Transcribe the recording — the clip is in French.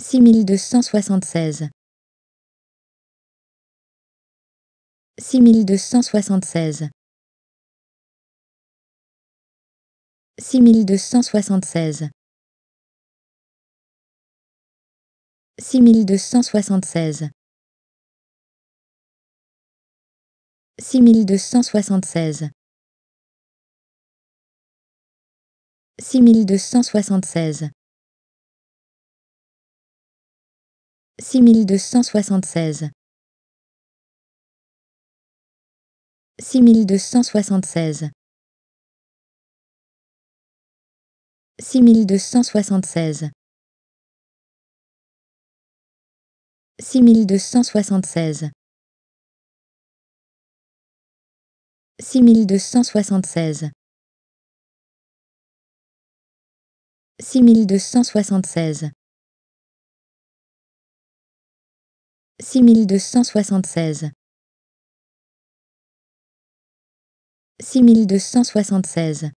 6276 6276 6276 6276 6276 6276 6276 6276 6276 6276 6276 6276 six mille deux cent soixante-seize six mille deux cent soixante-seize